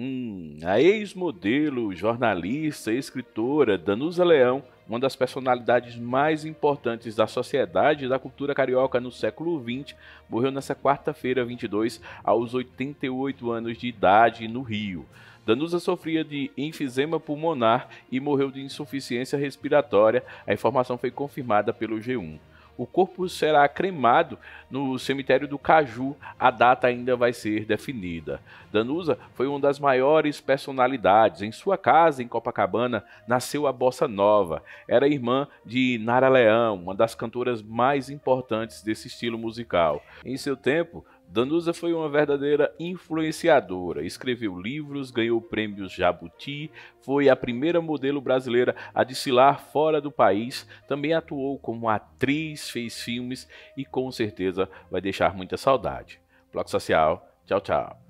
Hum, a ex-modelo, jornalista escritora Danusa Leão, uma das personalidades mais importantes da sociedade e da cultura carioca no século XX, morreu nesta quarta-feira 22 aos 88 anos de idade no Rio. Danusa sofria de enfisema pulmonar e morreu de insuficiência respiratória. A informação foi confirmada pelo G1 o corpo será cremado no cemitério do Caju. A data ainda vai ser definida. Danusa foi uma das maiores personalidades. Em sua casa, em Copacabana, nasceu a bossa nova. Era irmã de Nara Leão, uma das cantoras mais importantes desse estilo musical. Em seu tempo, Danusa foi uma verdadeira influenciadora, escreveu livros, ganhou prêmios Jabuti, foi a primeira modelo brasileira a desfilar fora do país, também atuou como atriz, fez filmes e com certeza vai deixar muita saudade. Bloco Social, tchau, tchau.